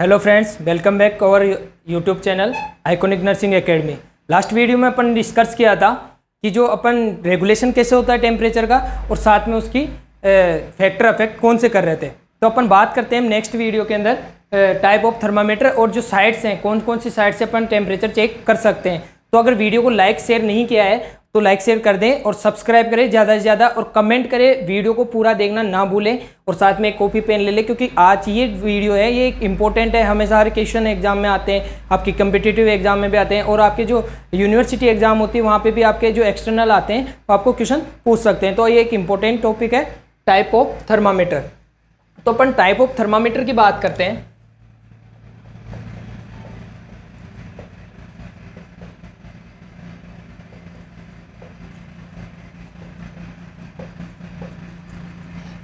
hello friends welcome back our YouTube channel iconic nursing academy last video में अपन discuss किया था कि जो अपन रेगुलेशन कैसे होता है टेम्परेचर का और साथ में उसकी फैक्टर अफेक्ट कौन से कर रहे थे तो अपन बात करते हैं नेक्स्ट वीडियो के अंदर टाइप ऑफ थर्मामीटर और जो साइड्स हैं कौन कौन सी साइड से अपन टेम्परेचर चेक कर सकते हैं तो अगर वीडियो को लाइक शेयर नहीं किया है तो लाइक शेयर कर दें और सब्सक्राइब करें ज़्यादा से ज़्यादा और कमेंट करें वीडियो को पूरा देखना ना भूलें और साथ में एक कॉपी पेन ले लें क्योंकि आज ये वीडियो है ये एक इंपॉर्टेंट है हमेशा हर क्वेश्चन एग्जाम में आते हैं आपकी कंपिटेटिव एग्जाम में भी आते हैं और आपके जो यूनिवर्सिटी एग्जाम होती है वहाँ पर भी आपके जो एक्सटर्नल आते हैं तो आपको क्वेश्चन पूछ सकते हैं तो ये एक इंपॉर्टेंट टॉपिक है टाइप ऑफ थर्मामीटर तो अपन टाइप ऑफ थर्मामीटर की बात करते हैं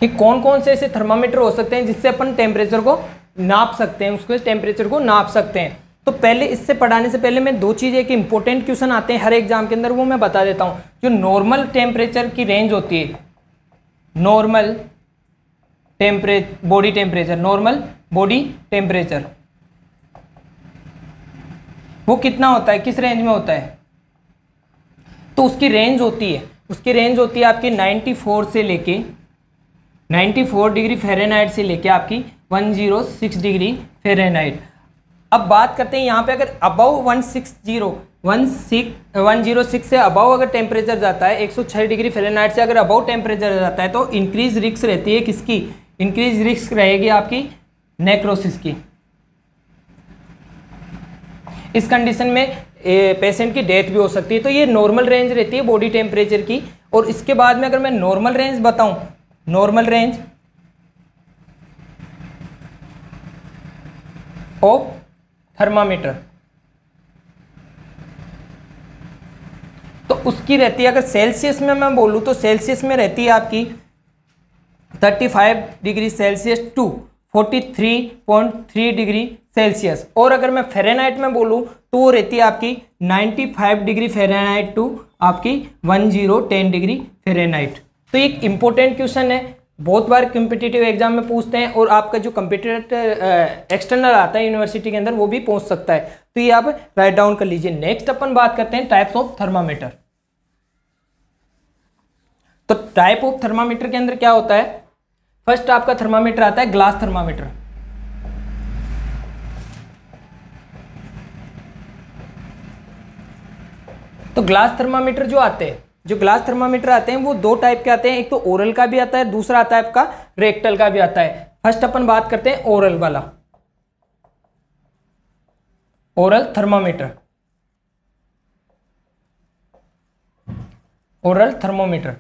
कि कौन कौन से ऐसे थर्मामीटर हो सकते हैं जिससे अपन टेम्परेचर को नाप सकते हैं उसके टेम्परेचर को नाप सकते हैं तो पहले इससे पढ़ाने से पहले मैं दो चीज़ें एक इंपॉर्टेंट क्वेश्चन आते हैं हर एग्जाम के अंदर वो मैं बता देता हूँ जो नॉर्मल टेम्परेचर की रेंज होती है normal temperature body temperature normal body temperature वो कितना होता है किस रेंज में होता है तो उसकी रेंज होती है उसकी रेंज होती है आपकी 94 से लेके 94 डिग्री फेरेनाइट से लेके आपकी 106 डिग्री फेरेनहाइट अब बात करते हैं यहाँ पे अगर above 160 one six one zero six से अबव अगर टेम्परेचर जाता है 106 डिग्री फेरेनाइट से अगर अबव टेम्परेचर जाता है तो इंक्रीज रिक्स रहती है किसकी इंक्रीज रिस्क रहेगी आपकी नेक्रोसिस की इस कंडीशन में पेशेंट की डेथ भी हो सकती है तो ये नॉर्मल रेंज रहती है बॉडी टेम्परेचर की और इसके बाद में अगर मैं नॉर्मल रेंज बताऊं नॉर्मल रेंज ऑफ थर्मामीटर तो उसकी रहती है अगर सेल्सियस में मैं बोलूँ तो सेल्सियस में रहती है आपकी 35 degree Celsius to 43.3 degree Celsius और अगर मैं फेरेनाइट में बोलूँ तो वो रहती है आपकी 95 डिग्री फेरेनाइट टू आपकी 1010 डिग्री फेरेनाइट तो एक इंपॉर्टेंट क्वेश्चन है बहुत बार कम्पिटिटिव एग्जाम में पूछते हैं और आपका जो कंपिटेट एक्सटर्नल आता है यूनिवर्सिटी के अंदर वो भी पहुंच सकता है तो ये आप राइट डाउन कर लीजिए नेक्स्ट अपन बात करते हैं टाइप्स ऑफ थर्मामीटर तो टाइप ऑफ थर्मामीटर के अंदर क्या होता है फर्स्ट आपका थर्मामीटर आता है ग्लास थर्मामीटर तो ग्लास थर्मामीटर जो आते हैं जो ग्लास थर्मामीटर आते हैं वो दो टाइप के आते हैं एक तो ओरल का भी आता है दूसरा आता है आपका रेक्टल का भी आता है फर्स्ट अपन बात करते हैं ओरल वाला ओरल थर्मामीटर ओरल थर्मोमीटर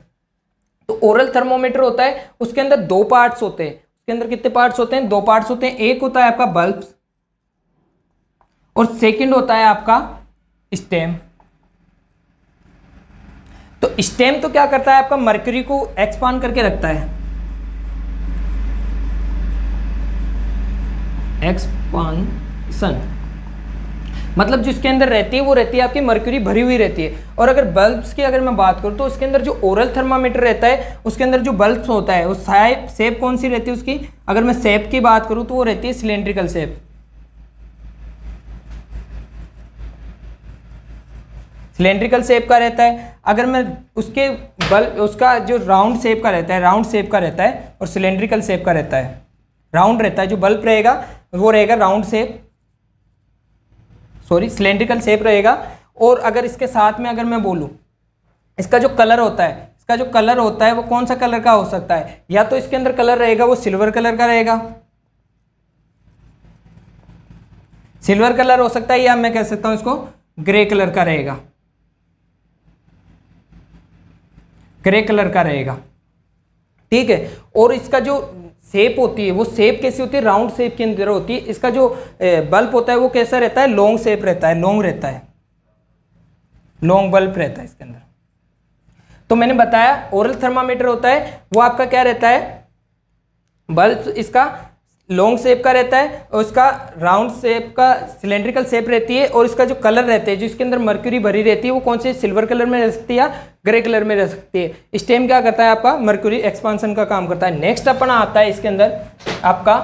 तो ओरल थर्मोमीटर होता है उसके अंदर दो पार्ट्स होते हैं उसके अंदर कितने पार्ट्स होते हैं दो पार्ट्स होते हैं एक होता है आपका बल्ब और सेकंड होता है आपका स्टेम तो स्टेम तो क्या करता है आपका मर्क्यूरी को एक्सपांड करके रखता है एक्सपांसन मतलब जो इसके अंदर रहती है वो रहती है आपकी मर्क्यूरी भरी हुई रहती है और अगर बल्ब्स की अगर मैं बात करूँ तो उसके अंदर जो ओरल थर्मामीटर रहता है उसके अंदर जो बल्ब्स होता है वो सेप कौन सी रहती है उसकी अगर मैं सेप की बात करूँ तो वो रहती है सिलेंड्रिकल सेप सिलेंड्रिकल शेप का रहता है अगर मैं उसके बल उसका जो राउंड शेप का रहता है राउंड शेप का रहता है और सिलेंड्रिकल शेप का रहता है राउंड रहता है जो बल्ब रहेगा वो रहेगा round shape sorry cylindrical shape रहेगा और अगर इसके साथ में अगर मैं बोलूँ इसका जो कलर होता है इसका जो कलर होता है वो कौन सा कलर का हो सकता है या तो इसके अंदर कलर रहेगा वो सिल्वर कलर का रहेगा सिल्वर कलर हो सकता है या मैं कह सकता हूँ इसको ग्रे कलर का रहेगा ग्रे कलर का रहेगा ठीक है और इसका जो सेप होती है वो सेप कैसी होती है राउंड सेप के अंदर होती है इसका जो बल्ब होता है वो कैसा रहता है लॉन्ग सेप रहता है लॉन्ग रहता है लॉन्ग बल्ब रहता है इसके अंदर तो मैंने बताया ओरल थर्मामीटर होता है वो आपका क्या रहता है बल्ब इसका लॉन्ग शेप का रहता है और उसका राउंड शेप का सिलेंड्रिकल शेप रहती है और इसका जो कलर रहता है जो इसके अंदर मर्क्यूरी भरी रहती है वो कौन से सिल्वर कलर में रह सकती है या ग्रे कलर में रह सकती है स्टेम क्या करता है आपका मर्क्यूरी एक्सपांसन का काम करता है नेक्स्ट अपना आता है इसके अंदर आपका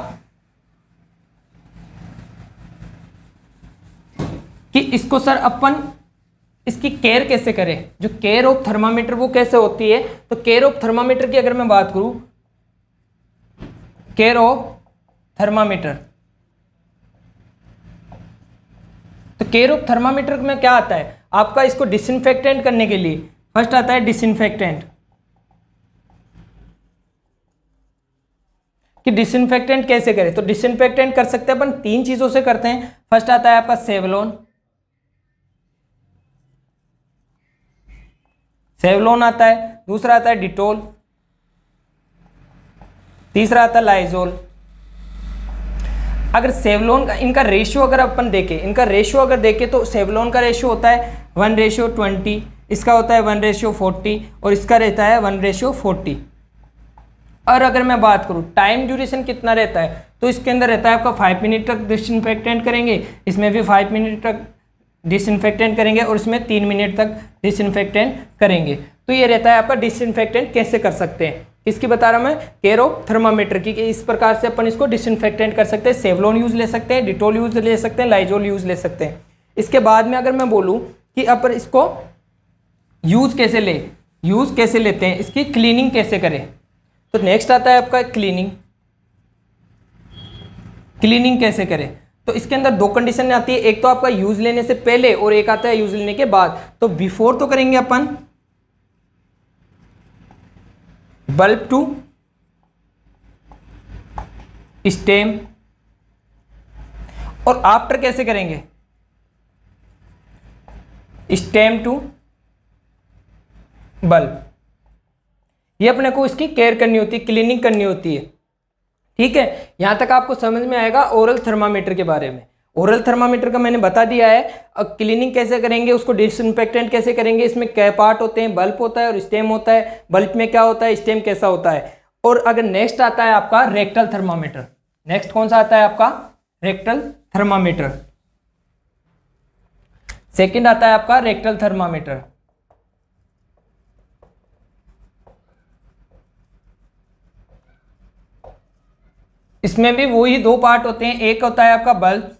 कि इसको सर अपन इसकी केयर कैसे करें जो केयर ऑफ थर्मामीटर वो कैसे होती है तो केयर ऑफ थर्मामीटर की अगर मैं बात करूं केयर ऑफ थर्मामीटर तो रूप थर्मामीटर में क्या आता है आपका इसको डिसइनफेक्टेंट करने के लिए फर्स्ट आता है डिसइनफेक्टेंट कि डिसइनफेक्टेंट कैसे करें तो डिसइनफेक्टेंट कर सकते हैं अपन तीन चीज़ों से करते हैं फर्स्ट आता है आपका सेवलोन सेवलोन आता है दूसरा आता है डिटोल तीसरा आता है लाइजोल अगर सेवलोन का इनका रेशियो अगर अपन देखें इनका रेशियो अगर देखें तो सेवलोन का रेशियो होता है वन रेशियो ट्वेंटी इसका होता है वन रेशियो फोर्टी और इसका रहता है वन रेशियो फोर्टी और अगर मैं बात करूँ टाइम ड्यूरेशन कितना रहता है तो इसके अंदर रहता है आपका फाइव मिनट तक डिसइनफेक्टेंट करेंगे इसमें भी फाइव मिनट तक डिसइनफेक्टेंट करेंगे और इसमें तीन मिनट तक डिसइनफेक्टेंट करेंगे तो ये रहता है आपका डिसइनफेक्टेंट कैसे कर सकते हैं इसकी बता रहा मैं केयर ऑफ थर्मामीटर की इस प्रकार से अपन इसको डिसइनफेक्टेंट कर सकते हैं सेवलोन यूज़ ले सकते हैं डिटोल यूज़ ले सकते हैं लाइजोल यूज़ ले सकते हैं इसके बाद में अगर मैं बोलूँ कि अपन इसको यूज़ कैसे ले यूज़ कैसे लेते हैं इसकी क्लीनिंग कैसे करें तो नेक्स्ट आता है आपका क्लीनिंग क्लीनिंग कैसे करें तो इसके अंदर दो कंडीशन आती है एक तो आपका यूज़ लेने से पहले और एक आता है यूज़ लेने के बाद तो बिफोर तो करेंगे अपन बल्ब टू स्टेम और आफ्टर कैसे करेंगे स्टेम टू बल्ब ये अपने को इसकी केयर करनी होती है क्लीनिंग करनी होती है ठीक है यहां तक आपको समझ में आएगा ओरल थर्मामीटर के बारे में ओरल थर्मामीटर का मैंने बता दिया है अब क्लीनिंग कैसे करेंगे उसको डिसइंफेक्टेंट कैसे करेंगे इसमें क्या पार्ट होते हैं बल्ब होता है और स्टेम होता है बल्ब में क्या होता है स्टेम कैसा होता है और अगर नेक्स्ट आता है आपका रेक्टल थर्मामीटर नेक्स्ट कौन सा आता है आपका रेक्टल थर्मामीटर सेकेंड आता है आपका रेक्टल थर्मामीटर इसमें भी वही दो पार्ट होते हैं एक होता है आपका बल्ब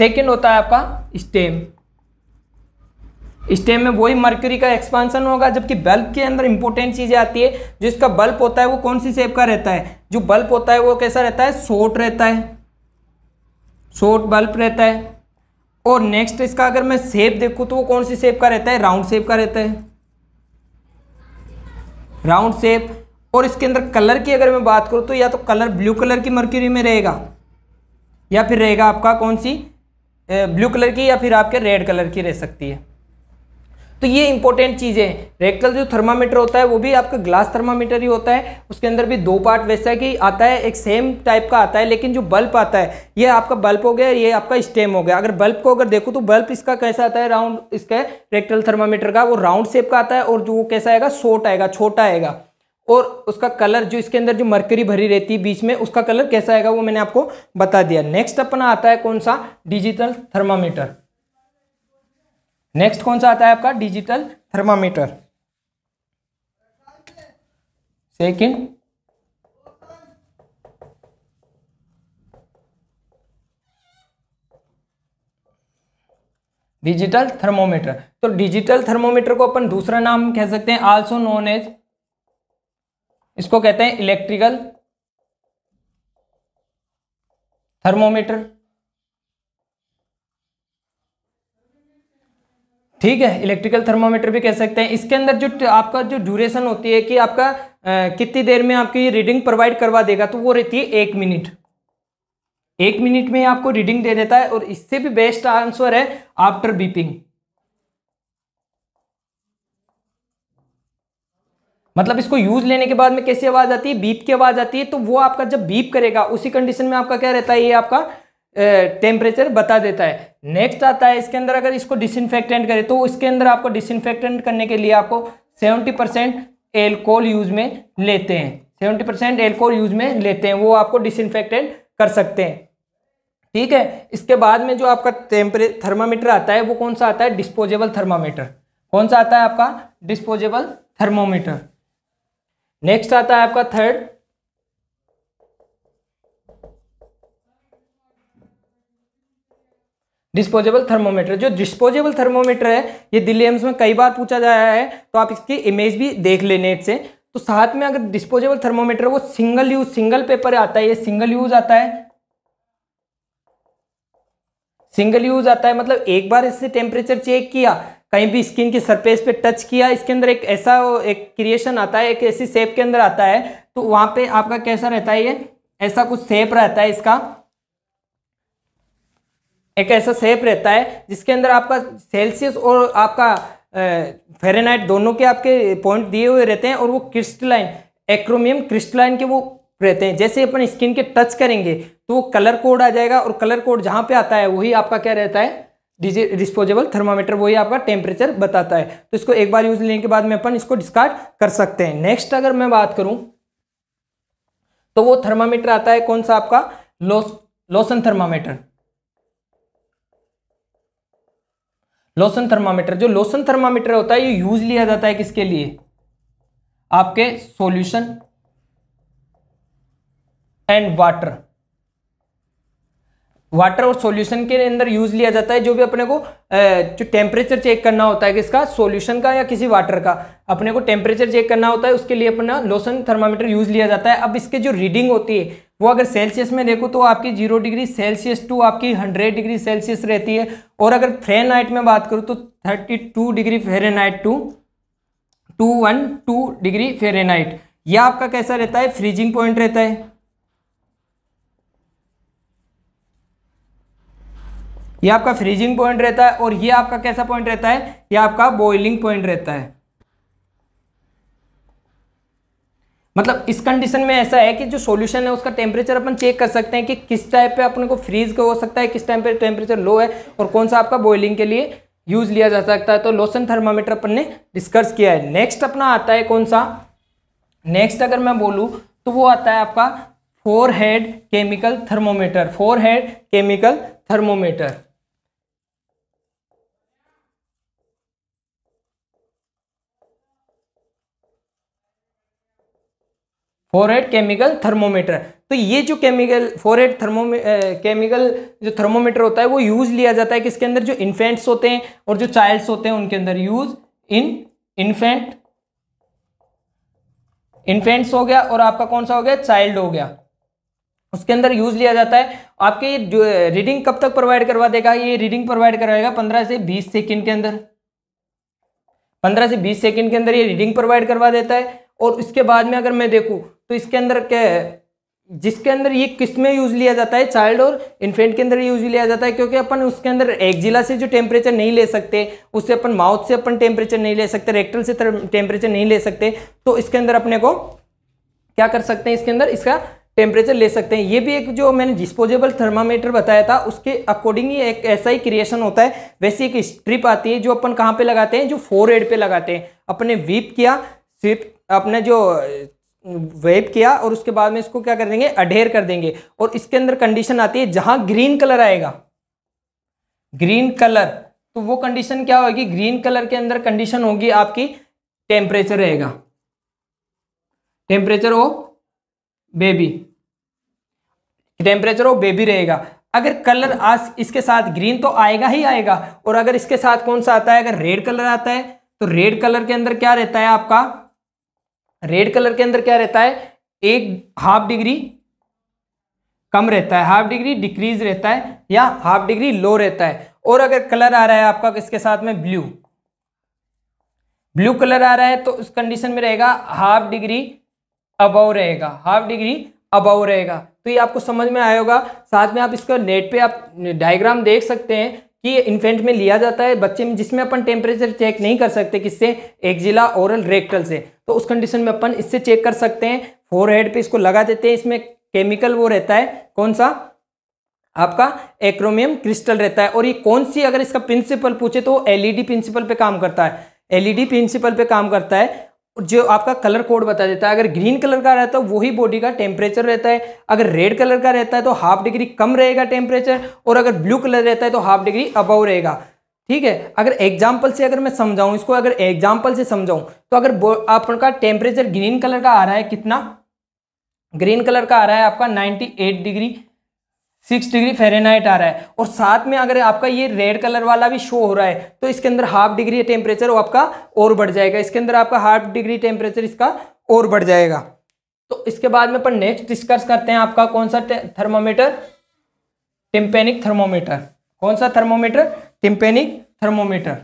सेकेंड होता है आपका स्टेम स्टेम में वही मर्क्यूरी का एक्सपांसन होगा जबकि बल्ब के अंदर इंपॉर्टेंट चीज़ें आती है जो इसका बल्ब होता है वो कौन सी शेप का रहता है जो बल्ब होता है वो कैसा रहता है शॉर्ट रहता है शॉर्ट बल्ब रहता है और नेक्स्ट इसका अगर मैं शेप देखूँ तो वो कौन सी शेप का रहता है राउंड शेप का रहता है राउंड शेप और इसके अंदर कलर की अगर मैं बात करूँ तो या तो कलर ब्लू कलर की मर्क्यूरी में रहेगा या फिर रहेगा आपका कौन सी ब्लू कलर की या फिर आपके रेड कलर की रह सकती है तो ये इंपॉर्टेंट चीज़ें हैं रेक्टल जो थर्मामीटर होता है वो भी आपका ग्लास थर्मामीटर ही होता है उसके अंदर भी दो पार्ट वैसा कि आता है एक सेम टाइप का आता है लेकिन जो बल्ब आता है ये आपका बल्ब हो गया ये आपका स्टेम हो गया अगर बल्ब को अगर देखो तो बल्ब इसका कैसा आता है राउंड इसका रेक्टल थर्मामीटर का वो राउंड शेप का आता है और जो वो कैसा आएगा शॉर्ट आएगा छोटा आएगा और उसका कलर जो इसके अंदर जो मरकरी भरी रहती है बीच में उसका कलर कैसा आएगा वो मैंने आपको बता दिया नेक्स्ट अपना आता है कौन सा डिजिटल थर्मामीटर नेक्स्ट कौन सा आता है आपका digital thermometer second digital thermometer तो डिजिटल थर्मोमीटर को अपन दूसरा नाम कह सकते हैं आल्सो नोन एज इसको कहते हैं इलेक्ट्रिकल थर्मोमीटर ठीक है इलेक्ट्रिकल थर्मोमीटर भी कह सकते हैं इसके अंदर जो आपका जो ड्यूरेशन होती है कि आपका कितनी देर में आपकी रीडिंग प्रोवाइड करवा देगा तो वो रहती है एक मिनट एक मिनट में आपको रीडिंग दे देता है और इससे भी बेस्ट आंसर है आफ्टर बीपिंग मतलब इसको यूज लेने के बाद में कैसी आवाज़ आती है बीप की आवाज़ आती है तो वो आपका जब बीप करेगा उसी कंडीशन में आपका क्या रहता है ये आपका टेम्परेचर बता देता है नेक्स्ट आता है इसके अंदर अगर इसको डिसइनफेक्टेंट करें तो इसके अंदर आपको डिसइनफेक्टेंट करने के लिए आपको सेवेंटी परसेंट एल्कोहल यूज में लेते हैं सेवेंटी परसेंट एल्कोहल यूज में लेते हैं वो आपको डिसइनफेक्टेंट कर सकते हैं ठीक है इसके बाद में जो आपका टेम्परे थर्मामीटर आता है वो कौन सा आता है डिस्पोजेबल थर्मामीटर कौन सा आता है आपका डिस्पोजेबल थर्मोमीटर नेक्स्ट आता है आपका थर्ड डिस्पोजेबल थर्मोमीटर जो डिस्पोजेबल थर्मोमीटर है ये दिल्ली एम्स में कई बार पूछा जाया है तो आप इसकी इमेज भी देख ले नेट से तो साथ में अगर डिस्पोजेबल थर्मोमीटर वो सिंगल यूज सिंगल पेपर आता है ये सिंगल यूज आता है सिंगल यूज आता है मतलब एक बार इससे टेम्परेचर चेक किया कहीं भी स्किन की सरफेस पे टच किया इसके अंदर एक ऐसा एक क्रिएशन आता है एक ऐसी सेप के अंदर आता है तो वहाँ पे आपका कैसा रहता है ये ऐसा कुछ सेप रहता है इसका एक ऐसा सेप रहता है जिसके अंदर आपका सेल्सियस और आपका फेरेनाइट दोनों के आपके पॉइंट दिए हुए रहते हैं और वो क्रिस्टलाइन एक्रोमियम क्रिस्टलाइन के वो रहते हैं जैसे अपन स्किन के टच करेंगे तो वो कलर कोड आ जाएगा और कलर कोड जहाँ पे आता है वही आपका क्या रहता है डिस्पोजेबल थर्मामीटर वही आपका टेम्परेचर बताता है तो इसको एक बार यूज लेने के बाद में अपन इसको डिस्कार्ड कर सकते हैं नेक्स्ट अगर मैं बात करूं तो वो थर्मामीटर आता है कौन सा आपका लोस लोसन थर्मामीटर लोसन थर्मामीटर जो लोसन थर्मामीटर होता है ये यूज लिया जाता है किसके लिए आपके सोल्यूशन एंड वाटर वाटर और सॉल्यूशन के अंदर यूज लिया जाता है जो भी अपने को जो टेम्परेचर चेक करना होता है किसका सॉल्यूशन का या किसी वाटर का अपने को टेम्परेचर चेक करना होता है उसके लिए अपना लोशन थर्मामीटर यूज लिया जाता है अब इसके जो रीडिंग होती है वो अगर सेल्सियस में देखो तो आपकी जीरो डिग्री सेल्सियस टू आपकी हंड्रेड डिग्री सेल्सियस रहती है और अगर फ्रेनाइट में बात करूँ तो thirty two degree Fahrenheit to to one two degree Fahrenheit यह आपका कैसा रहता है फ्रीजिंग पॉइंट रहता है ये आपका फ्रीजिंग पॉइंट रहता है और ये आपका कैसा पॉइंट रहता है ये आपका बॉइलिंग पॉइंट रहता है मतलब इस कंडीशन में ऐसा है कि जो सॉल्यूशन है उसका टेम्परेचर अपन चेक कर सकते हैं कि किस टाइप पे अपने को फ्रीज हो सकता है किस टाइम पे टेम्परेचर लो है और कौन सा आपका बॉइलिंग के लिए यूज लिया जा सकता है तो लोसन थर्मामीटर अपन ने डिस्कस किया है नेक्स्ट अपना आता है कौन सा नेक्स्ट अगर मैं बोलूँ तो वो आता है आपका forehead chemical thermometer forehead chemical thermometer forehead chemical thermometer तो ये जो केमिकल फोरहेड थर्मो केमिकल जो थर्मोमीटर होता है वो यूज लिया जाता है किसके अंदर जो इन्फेंट्स होते हैं और जो चाइल्ड्स होते हैं उनके अंदर यूज इन इन्फेंट इन्फेंट्स हो गया और आपका कौन सा हो गया चाइल्ड हो गया उसके अंदर यूज लिया जाता है आपके जो रीडिंग कब तक प्रोवाइड करवा देगा ये रीडिंग प्रोवाइड करवाएगा पंद्रह से बीस सेकेंड के अंदर पंद्रह से बीस सेकेंड के अंदर ये रीडिंग प्रोवाइड करवा देता है और इसके बाद में अगर मैं देखूँ तो इसके अंदर क्या है जिसके अंदर ये किस में यूज लिया जाता है चाइल्ड और इन्फेंट के अंदर यूज लिया जाता है क्योंकि अपन उसके अंदर एक जिला से जो टेम्परेचर नहीं ले सकते उससे अपन माउथ से अपन टेम्परेचर नहीं ले सकते रेक्टल से टेम्परेचर नहीं ले सकते तो इसके अंदर अपने को क्या कर सकते हैं इसके अंदर इसका टेम्परेचर ले सकते हैं ये भी एक जो मैंने डिस्पोजेबल थर्मामीटर बताया था उसके अकॉर्डिंग ही एक ऐसा ही क्रिएशन होता है वैसे एक स्ट्रिप आती है जो अपन कहाँ पे लगाते हैं जो फोर पे लगाते हैं अपने वीप किया स्विप अपने जो वेप किया और उसके बाद में इसको क्या कर देंगे अडेयर कर देंगे और इसके अंदर कंडीशन आती है जहां ग्रीन कलर आएगा ग्रीन कलर तो वो कंडीशन क्या होगी ग्रीन कलर के अंदर कंडीशन होगी आपकी टेम्परेचर रहेगा टेम्परेचर हो बेबी टेम्परेचर हो बेबी रहेगा अगर कलर आज इसके साथ ग्रीन तो आएगा ही आएगा और अगर इसके साथ कौन सा आता है अगर रेड कलर आता है तो रेड कलर के अंदर क्या रहता है आपका रेड कलर के अंदर क्या रहता है एक हाफ डिग्री कम रहता है हाफ डिग्री डिक्रीज रहता है या हाफ डिग्री लो रहता है और अगर कलर आ रहा है आपका किसके साथ में ब्लू ब्लू कलर आ रहा है तो उस कंडीशन में रहेगा हाफ डिग्री अबव रहेगा हाफ डिग्री अबव रहेगा तो ये आपको समझ में आया होगा साथ में आप इसका नेट पे आप डायग्राम देख सकते हैं कि इन्फेंट में लिया जाता है बच्चे में जिसमें अपन टेम्परेचर चेक नहीं कर सकते किससे एक्जिला ओरल रेक्टल से तो उस कंडीशन में अपन इससे चेक कर सकते हैं फोर हेड पे इसको लगा देते हैं इसमें केमिकल वो रहता है कौन सा आपका एक्रोमियम क्रिस्टल रहता है और ये कौन सी अगर इसका प्रिंसिपल पूछे तो एलईडी प्रिंसिपल e पे काम करता है एलईडी प्रिंसिपल e पे काम करता है जो आपका कलर कोड बता देता है अगर ग्रीन कलर का रहता है वही बॉडी का टेम्परेचर रहता है अगर रेड कलर का रहता है तो हाफ डिग्री कम रहेगा टेम्परेचर और अगर ब्लू कलर रहता है तो हाफ डिग्री अबव रहेगा ठीक है अगर एग्जाम्पल से अगर मैं समझाऊं इसको अगर एग्जाम्पल से समझाऊं तो अगर आपका का टेम्परेचर ग्रीन कलर का आ रहा है कितना ग्रीन कलर का आ रहा है आपका 98 डिग्री 6 डिग्री फेरेनाइट आ रहा है और साथ में अगर आपका ये रेड कलर वाला भी शो हो रहा है तो इसके अंदर हाफ डिग्री टेम्परेचर आपका और बढ़ जाएगा इसके अंदर आपका हाफ डिग्री टेम्परेचर इसका और बढ़ जाएगा तो इसके बाद में अपन नेक्स्ट डिस्कस करते हैं आपका कौन सा थर्मोमीटर टिम्पेनिक थर्मोमीटर कौन सा thermometer tympanic thermometer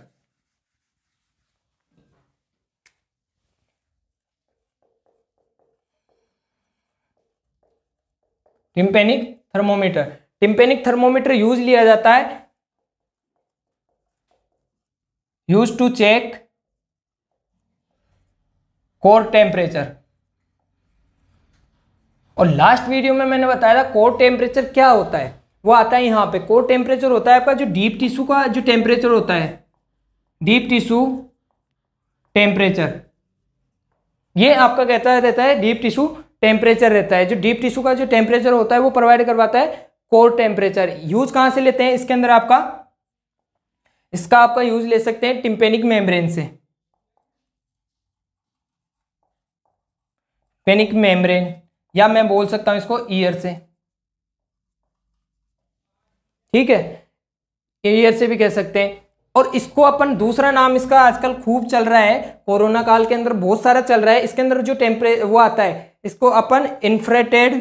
tympanic thermometer tympanic thermometer use लिया जाता है use to check core temperature और लास्ट वीडियो में मैंने बताया था कोर टेम्परेचर क्या होता है वो आता है यहाँ पे कोर टेम्परेचर होता है आपका जो डीप टिश्यू का जो टेम्परेचर होता है डीप टिश्यू टेम्परेचर ये आपका कहता रहता है डीप टिश्यू टेम्परेचर रहता है जो डीप टिश्यू का जो टेम्परेचर होता है वो प्रोवाइड करवाता है कोर टेम्परेचर यूज कहाँ से लेते हैं इसके अंदर आपका इसका आपका यूज ले सकते हैं टिम्पेनिक मेम्ब्रेन से पेनिक मेम्ब्रेन या मैं बोल सकता हूँ इसको ईयर से ठीक है एयर से भी कह सकते हैं और इसको अपन दूसरा नाम इसका आजकल खूब चल रहा है कोरोना काल के अंदर बहुत सारा चल रहा है इसके अंदर जो टेम्परे वो आता है इसको अपन इंफ्रेटेड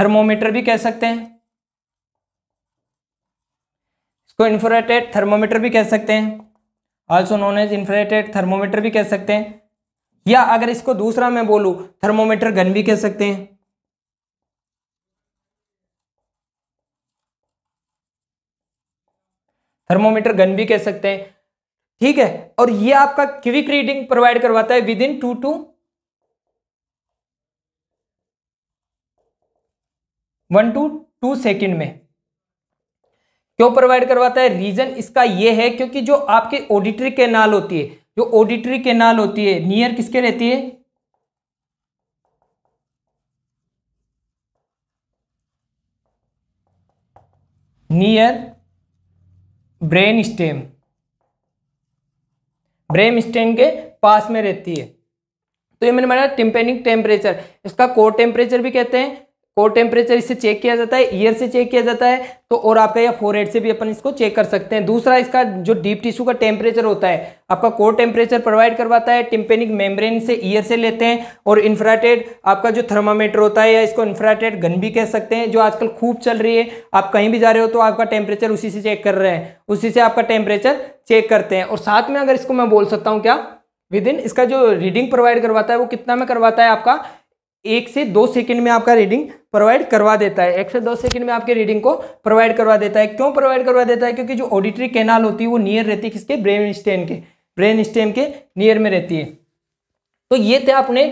थर्मोमीटर भी कह सकते हैं इसको इंफ्रेटेड थर्मोमीटर भी कह सकते हैं also known as infrared thermometer भी कह सकते हैं या अगर इसको दूसरा मैं बोलू थर्मोमीटर गन भी कह सकते हैं थर्मोमीटर गन भी कह सकते हैं ठीक है और ये आपका क्विक रीडिंग प्रोवाइड करवाता है within two to one to two second में क्यों प्रोवाइड करवाता है रीजन इसका ये है क्योंकि जो आपके ऑडिटरी कैनाल होती है जो ऑडिटरी कैनाल होती है नियर किसके रहती है near brain stem brain stem के पास में रहती है तो ये मैंने बनाया टिम्पेनिक टेम्परेचर इसका कोर टेम्परेचर भी कहते हैं कोर टेम्परेचर इससे चेक किया जाता है ईयर से चेक किया जाता है तो और आपका या फोर से भी अपन इसको चेक कर सकते हैं दूसरा इसका जो डीप टिश्यू का टेम्परेचर होता है आपका कोर टेम्परेचर प्रोवाइड करवाता है टिम्पेनिक मेम्ब्रेन से ईयर से लेते हैं और इन्फ्राटेड आपका जो थर्मामीटर होता है या इसको इन्फ्राटेड गन भी कह सकते हैं जो आजकल खूब चल रही है आप कहीं भी जा रहे हो तो आपका टेम्परेचर उसी से चेक कर रहे हैं उसी से आपका टेम्परेचर चेक करते हैं और साथ में अगर इसको मैं बोल सकता हूँ क्या विद इन इसका जो रीडिंग प्रोवाइड करवाता है वो कितना में करवाता है आपका एक से दो सेकंड में आपका रीडिंग प्रोवाइड करवा देता है एक से दो सेकंड में आपके रीडिंग को प्रोवाइड करवा देता है क्यों प्रोवाइड करवा देता है क्योंकि जो ऑडिटरी कैनाल होती है वो नियर रहती है किसके ब्रेन स्टेम के ब्रेन स्टेम के नियर में रहती है तो ये थे अपने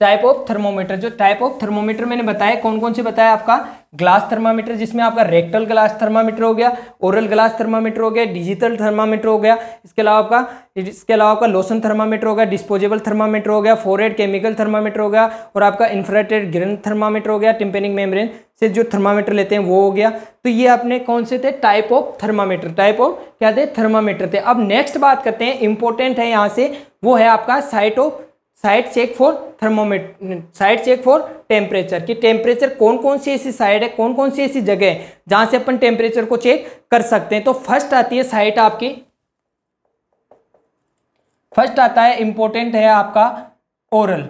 टाइप ऑफ थर्मोमीटर जो टाइप ऑफ थर्मोमीटर मैंने बताया कौन कौन से बताया आपका ग्लास थर्मामीटर जिसमें आपका रेक्टल ग्लास थर्मामीटर हो गया ओरल ग्लास थर्मामीटर हो गया डिजिटल थर्मामीटर हो गया इसके अलावा आपका इसके अलावा आपका लोशन थर्मामीटर हो गया डिस्पोजेबल थर्मामीटर हो गया फोरेड केमिकल थर्मामीटर हो गया और आपका इन्फ्राटेड ग्रेन थर्मामीटर हो गया टिम्पेनिक मेम्ब्रेन से जो थर्मामीटर लेते हैं वो हो गया तो ये अपने कौन से थे type of thermometer type of क्या थे थर्मामीटर थे अब नेक्स्ट बात करते हैं इंपॉर्टेंट है यहाँ से वो है आपका site of site check for thermometer side check for temperature कि टेम्परेचर कौन कौन सी ऐसी साइड है कौन कौन सी ऐसी जगह है जहां से अपन टेम्परेचर को चेक कर सकते हैं तो फर्स्ट आती है साइट आपकी फर्स्ट आता है इंपॉर्टेंट है आपका ओरल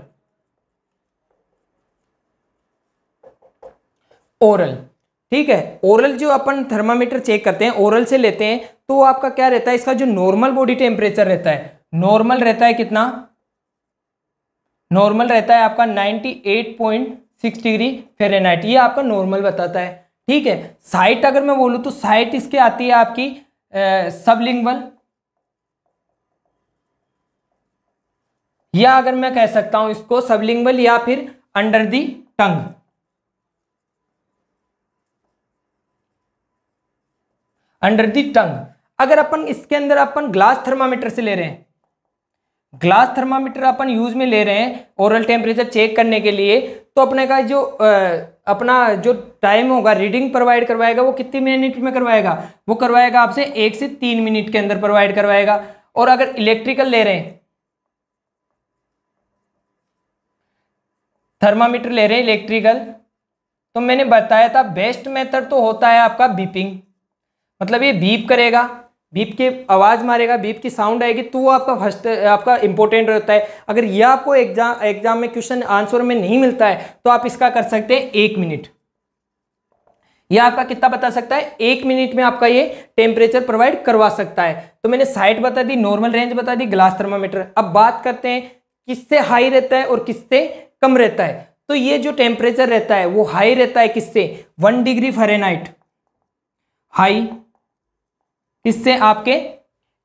ओरल ठीक है ओरल जो अपन थर्मामीटर चेक करते हैं ओरल से लेते हैं तो आपका क्या रहता है इसका जो नॉर्मल बॉडी टेम्परेचर रहता है नॉर्मल रहता है कितना नॉर्मल रहता है आपका 98.6 डिग्री फेरेनाइट ये आपका नॉर्मल बताता है ठीक है साइट अगर मैं बोलूँ तो साइट इसके आती है आपकी सबलिंगवल या अगर मैं कह सकता हूं इसको सबलिंगवल या फिर under the tongue under the टंग अगर अपन इसके अंदर अपन ग्लास थर्मामीटर से ले रहे हैं ग्लास थर्मामीटर अपन यूज में ले रहे हैं ओरल टेम्परेचर चेक करने के लिए तो अपने का जो आ, अपना जो टाइम होगा रीडिंग प्रोवाइड करवाएगा वो कितने मिनट में करवाएगा वो करवाएगा आपसे एक से तीन मिनट के अंदर प्रोवाइड करवाएगा और अगर इलेक्ट्रिकल ले रहे हैं थर्मामीटर ले रहे हैं इलेक्ट्रिकल तो मैंने बताया था बेस्ट मेथड तो होता है आपका बीपिंग मतलब ये बीप करेगा बीप के आवाज़ मारेगा बीप की साउंड आएगी तो वो आपका फर्स्ट आपका इंपॉर्टेंट रहता है अगर ये आपको एग्जाम एग्जाम में क्वेश्चन आंसर में नहीं मिलता है तो आप इसका कर सकते हैं एक मिनट यह आपका कितना बता सकता है एक मिनट में आपका ये टेम्परेचर प्रोवाइड करवा सकता है तो मैंने साइट बता दी नॉर्मल रेंज बता दी ग्लास थर्मामीटर अब बात करते हैं किससे हाई रहता है और किससे कम रहता है तो ये जो टेम्परेचर रहता है वो हाई रहता है किससे वन डिग्री फारेनहाइट हाई इससे आपके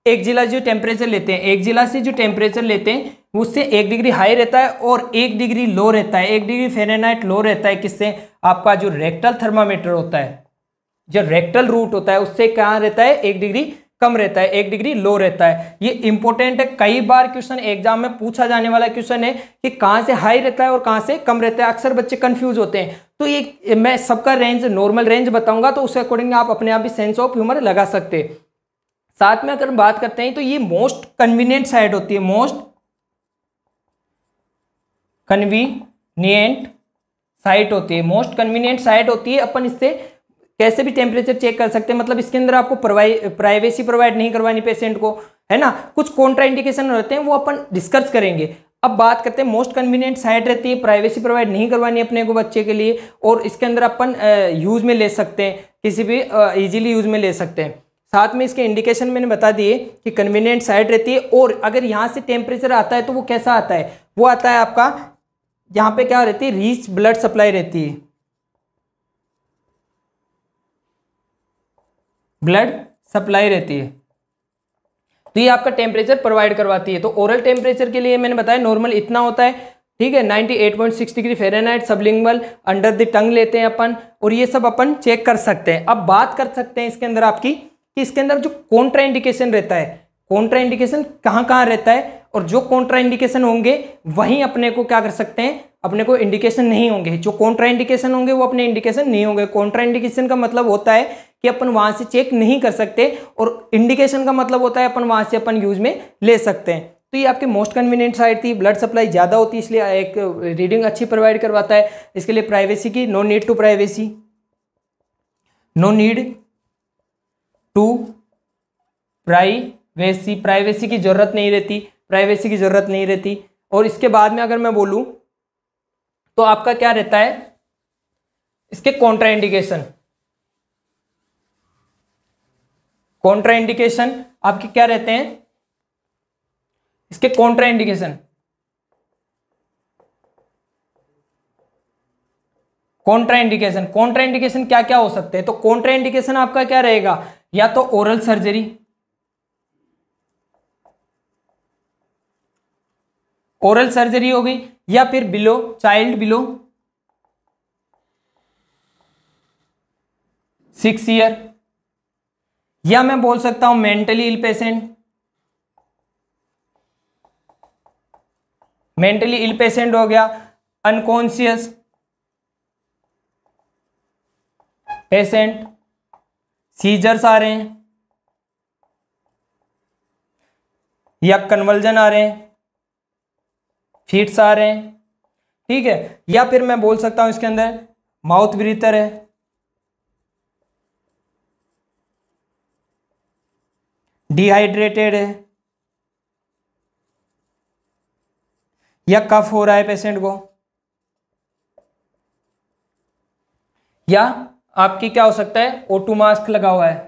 एक जिला जो टेम्परेचर लेते हैं एक जिला से जो टेम्परेचर लेते हैं उससे एक डिग्री हाई रहता है और एक डिग्री लो रहता है एक डिग्री फेरेनाइट लो रहता है किससे आपका जो रेक्टल थर्मामीटर होता है जो रेक्टल रूट होता है उससे कहाँ रहता है एक डिग्री कम रहता है एक डिग्री लो रहता है ये इंपॉर्टेंट है कई बार क्वेश्चन एग्जाम में पूछा जाने वाला क्वेश्चन है कि कहाँ से हाई रहता है और कहाँ से कम रहता है अक्सर बच्चे कन्फ्यूज होते हैं तो ये मैं सबका रेंज नॉर्मल रेंज बताऊंगा तो उसके अकॉर्डिंग आप अपने आप भी सेंस ऑफ ह्यूमर लगा सकते हैं साथ में अगर हम बात करते हैं तो ये मोस्ट कन्वीनियंट साइट होती है मोस्ट कन्वीनियंट साइट होती है मोस्ट कन्वीनियंट साइट होती है अपन इससे कैसे भी टेम्परेचर चेक कर सकते हैं मतलब इसके अंदर आपको प्राइवेसी प्रोवाइड नहीं करवानी पेशेंट को है ना कुछ कॉन्ट्राइंडिकेशन रहते हैं वो अपन डिस्कस करेंगे अब बात करते हैं मोस्ट कन्वीनियंट साइट रहती है प्राइवेसी प्रोवाइड नहीं करवानी अपने को बच्चे के लिए और इसके अंदर अपन यूज़ में ले सकते हैं किसी भी इजीली यूज़ में ले सकते हैं साथ में इसके इंडिकेशन मैंने बता दिए कि कन्वीनियंट साइड रहती है और अगर यहाँ से टेम्परेचर आता है तो वो कैसा आता है वो आता है आपका यहाँ पे क्या रहती है रीच ब्लड सप्लाई रहती है ब्लड सप्लाई रहती है तो ये आपका टेम्परेचर प्रोवाइड करवाती है तो ओरल टेम्परेचर के लिए मैंने बताया नॉर्मल इतना होता है ठीक है 98.6 degree Fahrenheit sublingual under the tongue लेते हैं अपन और ये सब अपन चेक कर सकते हैं अब बात कर सकते हैं इसके अंदर आपकी कि इसके अंदर जो कॉन्ट्रा इंडिकेशन रहता है कॉन्ट्रा इंडिकेशन कहाँ कहाँ रहता है और जो कॉन्ट्रा इंडिकेशन होंगे वहीं अपने को क्या कर सकते हैं अपने को इंडिकेशन नहीं होंगे जो कॉन्ट्रा इंडिकेशन होंगे वो अपने इंडिकेशन नहीं होंगे कॉन्ट्रा इंडिकेशन का मतलब होता है कि अपन वहाँ से चेक नहीं कर सकते और इंडिकेशन का मतलब होता है अपन वहाँ से अपन यूज में ले सकते हैं तो ये आपके मोस्ट कन्वीनियंट साइड थी ब्लड सप्लाई ज़्यादा होती है इसलिए एक रीडिंग अच्छी प्रोवाइड करवाता है इसके लिए प्राइवेसी की no need to privacy no need to privacy privacy की ज़रूरत नहीं रहती प्राइवेसी की ज़रूरत नहीं रहती और इसके बाद में अगर मैं बोलूं तो आपका क्या रहता है इसके कॉन्ट्राइंडिकेशन कॉन्ट्राइंडिकेशन आपके क्या रहते हैं इसके कॉन्ट्राइंडिकेशन कॉन्ट्राइंडिकेशन कॉन्ट्राइंडिकेशन क्या क्या हो सकते हैं तो कॉन्ट्राइंडिकेशन आपका क्या रहेगा या तो ओरल सर्जरी ओरल सर्जरी हो गई या फिर below child below six year या मैं बोल सकता हूं mentally ill patient mentally ill patient हो गया अनकॉन्सियस पेशेंट सीजर्स आ रहे हैं या कन्वर्जन आ रहे हैं फीट्स आ रहे हैं ठीक है या फिर मैं बोल सकता हूं इसके अंदर माउथ ब्रीथर है डिहाइड्रेटेड है या कफ हो रहा है पेशेंट को या आपकी क्या हो सकता है ओ टू मास्क लगा हुआ है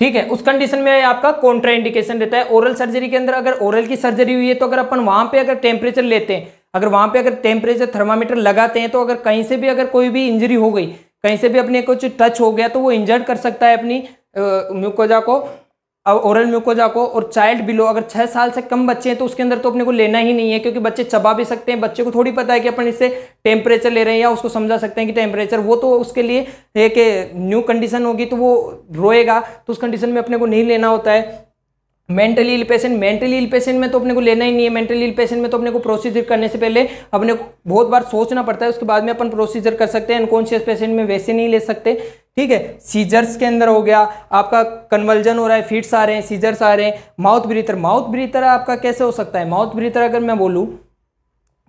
ठीक है उस कंडीशन में आपका कॉन्ट्रा इंडिकेशन रहता है ओरल सर्जरी के अंदर अगर ओरल की सर्जरी हुई है तो अगर अपन वहां पे अगर टेम्परेचर लेते हैं अगर वहां पे अगर टेम्परेचर थर्मामीटर लगाते हैं तो अगर कहीं से भी अगर कोई भी इंजरी हो गई कहीं से भी अपने कुछ टच हो गया तो वो इंजर्ड कर सकता है अपनी म्यूकोजा को अब ओरल म्यूकोजा को और चाइल्ड बिलो अगर छः साल से कम बच्चे हैं तो उसके अंदर तो अपने को लेना ही नहीं है क्योंकि बच्चे चबा भी सकते हैं बच्चे को थोड़ी पता है कि अपन इससे टेम्परेचर ले रहे हैं या उसको समझा सकते हैं कि टेम्परेचर वो तो उसके लिए एक न्यू कंडीशन होगी तो वो रोएगा तो उस कंडीशन में अपने को नहीं लेना होता है mentally ill patient mentally ill patient में तो अपने को लेना ही नहीं है मेंटली इल पेशेंट में तो अपने को प्रोसीजर करने से पहले अपने को बहुत बार सोचना पड़ता है उसके बाद में अपन प्रोसीजर कर सकते हैं अनकॉन्शियस पेशेंट में वैसे नहीं ले सकते ठीक है सीजर्स के अंदर हो गया आपका कन्वर्जन हो रहा है फिट्स आ रहे हैं सीजर्स आ रहे हैं माउथ ब्रीथर माउथ ब्रीथर आपका कैसे हो सकता है माउथ ब्रीथर अगर मैं बोलूँ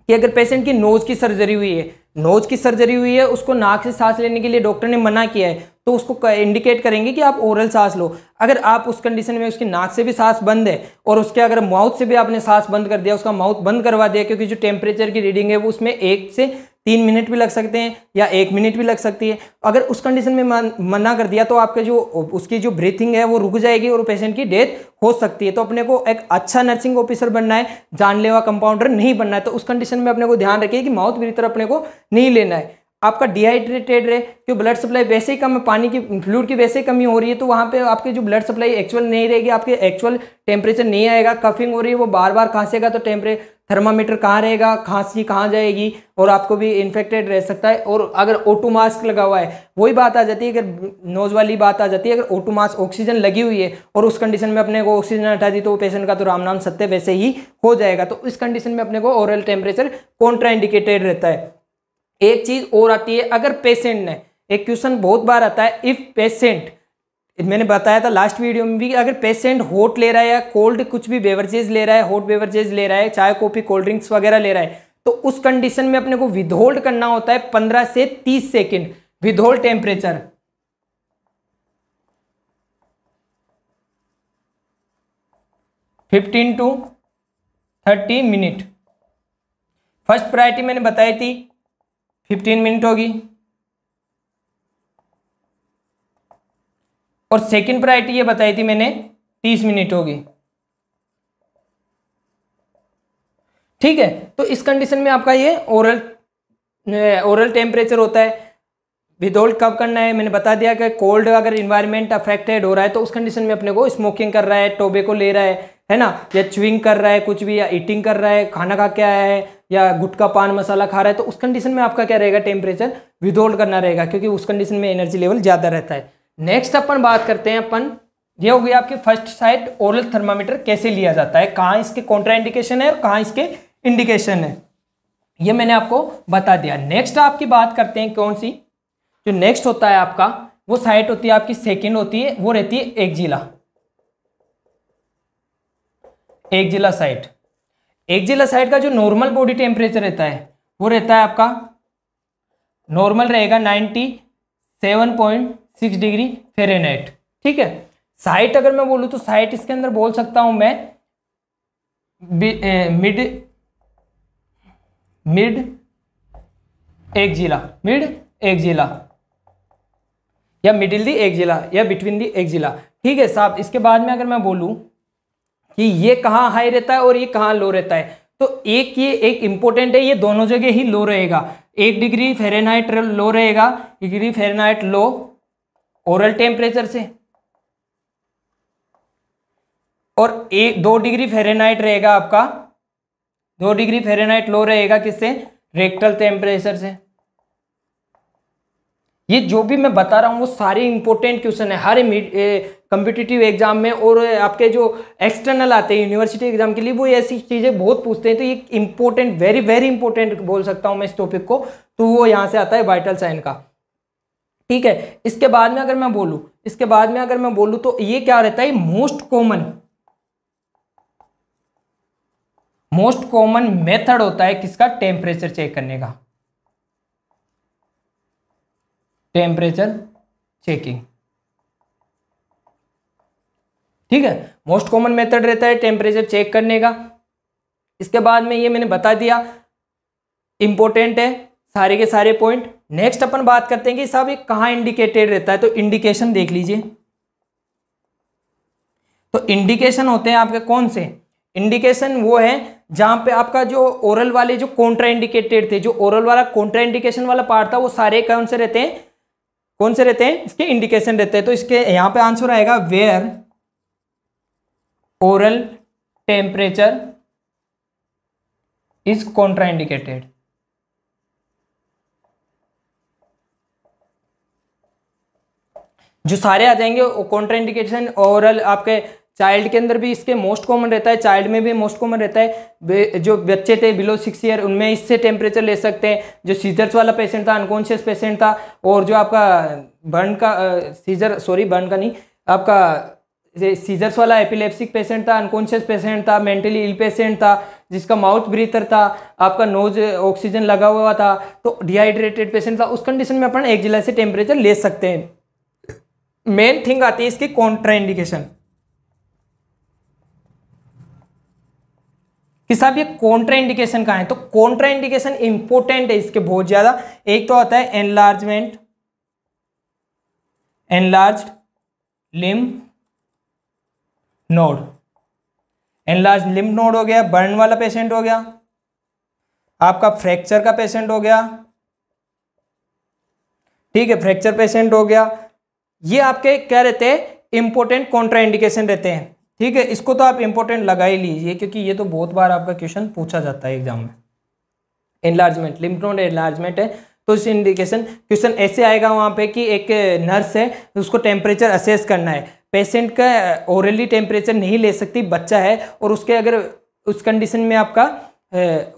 कि अगर पेशेंट की नोज़ की सर्जरी हुई है नोज की सर्जरी हुई है उसको नाक से सांस लेने के लिए डॉक्टर ने मना किया है तो उसको इंडिकेट करेंगे कि आप ओरल सांस लो अगर आप उस कंडीशन में उसकी नाक से भी सांस बंद है और उसके अगर माउथ से भी आपने सांस बंद कर दिया उसका माउथ बंद करवा दिया क्योंकि जो टेम्परेचर की रीडिंग है वो उसमें एक से तीन मिनट भी लग सकते हैं या एक मिनट भी लग सकती है अगर उस कंडीशन में मना कर दिया तो आपके जो उसकी जो ब्रीथिंग है वो रुक जाएगी और पेशेंट की डेथ हो सकती है तो अपने को एक अच्छा नर्सिंग ऑफिसर बनना है जानलेवा कंपाउंडर नहीं बनना है तो उस कंडीशन में अपने को ध्यान रखिए कि माउथ ब्रीथर अपने को नहीं लेना है आपका डिहाइड्रेटेड रहे क्यों ब्लड सप्लाई वैसे ही कम है पानी की फ्लूड की वैसे ही कमी हो रही है तो वहाँ पे आपकी जो ब्लड सप्लाई एक्चुअल नहीं रहेगी आपके एक्चुअल टेम्परेचर नहीं आएगा कफिंग हो रही है वो बार बार खांसेगा तो टेम्परे थर्मामीटर कहाँ रहेगा खांसी कहाँ जाएगी और आपको भी इन्फेक्टेड रह सकता है और अगर ओटू मास्क लगा हुआ है वही बात आ जाती है अगर नोज वाली बात आ जाती है अगर ओटू मास्क ऑक्सीजन लगी हुई है और उस कंडीशन में अपने को ऑक्सीजन हटा दी तो वो पेशेंट का तो राम नाम सत्य वैसे ही हो जाएगा तो इस कंडीशन में अपने को ओरल टेम्परेचर कॉन्ट्राइंडिकेटेड रहता है एक चीज़ और आती है अगर पेशेंट ने एक क्वेश्चन बहुत बार आता है इफ़ पेशेंट मैंने बताया था लास्ट वीडियो में भी अगर पेशेंट हॉट ले रहा है या कोल्ड कुछ भी बेवरेजेज ले रहा है हॉट बेवरेजेज ले रहा है चाय कॉफ़ी कोल्ड ड्रिंक्स वगैरह ले रहा है तो उस कंडीशन में अपने को विदहोल्ड करना होता है पंद्रह से तीस second withhold temperature fifteen to thirty minute first priority मैंने बताई थी फिफ्टीन मिनट होगी और सेकंड प्रायोरिटी ये बताई थी मैंने तीस मिनट होगी ठीक है तो इस कंडीशन में आपका ये ओरल ओरल टेम्परेचर होता है विदोल्ड कब करना है मैंने बता दिया कि कोल्ड अगर इन्वायरमेंट अफेक्टेड हो रहा है तो उस कंडीशन में अपने को स्मोकिंग कर रहा है टोबे को ले रहा है है ना या च्विंग कर रहा है कुछ भी या ईटिंग कर रहा है खाना खा के आया है या गुटका पान मसाला खा रहा है तो उस कंडीशन में आपका क्या रहेगा टेम्परेचर विदहोल्ड करना रहेगा क्योंकि उस कंडीशन में एनर्जी लेवल ज़्यादा रहता है नेक्स्ट अपन बात करते हैं अपन ये हो गया आपकी फर्स्ट साइड ओरल थर्मामीटर कैसे लिया जाता है कहाँ इसके कॉन्ट्रा इंडिकेशन है और कहाँ इसके इंडिकेशन है ये मैंने आपको बता दिया नेक्स्ट आपकी बात करते हैं कौन सी जो नेक्स्ट होता है आपका वो साइट होती है आपकी सेकेंड होती है वो रहती है एक जिला एक जिला साइट साइड का जो नॉर्मल बॉडी टेम्परेचर रहता है वो रहता है आपका नॉर्मल रहेगा ninety seven point six degree Fahrenheit ठीक है साइट अगर मैं बोलूँ तो साइट इसके अंदर बोल सकता हूँ मैं मिड मिड एक जिला मिड एक जिला या मिडिल दी एक जिला या बिटवीन दी एक जिला ठीक है साहब इसके बाद में अगर मैं बोलूँ कि ये कहाँ हाई रहता है और ये कहाँ लो रहता है तो एक ये एक इंपॉर्टेंट है ये दोनों जगह ही लो रहेगा एक डिग्री फेरेनहाइट लो रहेगा degree Fahrenheit low oral temperature से और एक दो डिग्री फेरेनहाइट रहेगा आपका दो डिग्री फेरेनहाइट लो रहेगा किससे रेक्टल टेम्परेचर से ये जो भी मैं बता रहा हूं वो सारे इंपॉर्टेंट क्वेश्चन है हर कम्पिटिटिव एग्जाम में और आपके जो एक्सटर्नल आते हैं यूनिवर्सिटी एग्जाम के लिए वो ऐसी चीज़ें बहुत पूछते हैं तो ये इंपॉर्टेंट वेरी वेरी इंपॉर्टेंट बोल सकता हूँ मैं इस टॉपिक को तो वो यहाँ से आता है वाइटल साइन का ठीक है इसके बाद में अगर मैं बोलूँ इसके बाद में अगर मैं बोलूँ तो ये क्या रहता है most common most common method होता है किसका टेम्परेचर चेक करने का टेम्परेचर चेकिंग ठीक है मोस्ट कॉमन मेथड रहता है टेम्परेचर चेक करने का इसके बाद में ये मैंने बता दिया इंपॉर्टेंट है सारे के सारे पॉइंट नेक्स्ट अपन बात करते हैं कि साहब ये कहाँ इंडिकेटेड रहता है तो इंडिकेशन देख लीजिए तो इंडिकेशन होते हैं आपके कौन से इंडिकेशन वो है जहाँ पे आपका जो ओरल वाले जो कॉन्ट्रा इंडिकेटेड थे जो ओरल वाला कॉन्ट्रा इंडिकेशन वाला पार्ट था वो सारे कौन से रहते हैं कौन से रहते हैं इसके इंडिकेशन रहते हैं तो इसके यहाँ पे आंसर आएगा where oral is is contraindicated जो सारे आ जाएंगे वो कॉन्ट्राइंडिकेशन ओरल आपके चाइल्ड के अंदर भी इसके मोस्ट कॉमन रहता है चाइल्ड में भी मोस्ट कॉमन रहता है जो बच्चे थे बिलो सिक्स ईयर उनमें इससे टेम्परेचर ले सकते हैं जो सीजर्स वाला पेशेंट था अनकॉन्शियस पेशेंट था और जो आपका बर्न का सीजर सॉरी बर्न का नहीं आपका सीजर्स वाला एपिलेप्सिक पेशेंट था अनकॉन्शियस पेशेंट था मेंटली इल पेशेंट था जिसका माउथ ब्रीथर था आपका नोज ऑक्सीजन लगा हुआ था तो डिहाइड्रेटेड पेशेंट था उस कंडीशन में अपन एक जिला से टेम्परेचर ले सकते हैं मेन थिंग आती है इसकी कॉन्ट्राइंडिकेशन कि साहब ये कॉन्ट्राइंडिकेशन कहाँ है तो कॉन्ट्राइंडिकेशन इंपॉर्टेंट है इसके बहुत ज़्यादा एक तो आता है enlargement enlarge lymph node enlarge lymph node हो गया बर्न वाला पेशेंट हो गया आपका फ्रैक्चर का पेशेंट हो गया ठीक है फ्रैक्चर पेशेंट हो गया ये आपके क्या रहते हैं इंपॉर्टेंट कॉन्ट्राइंडेशन रहते हैं ठीक है इसको तो आप इंपॉर्टेंट लगा ही लीजिए क्योंकि ये तो बहुत बार आपका क्वेश्चन पूछा जाता है एग्जाम में एनलार्जमेंट लिम्फ नोड एनलार्जमेंट है तो इस इंडिकेशन क्वेश्चन ऐसे आएगा वहाँ पे कि एक नर्स है उसको टेम्परेचर असेस करना है पेशेंट का ओरली टेम्परेचर नहीं ले सकती बच्चा है और उसके अगर उस कंडीशन में आपका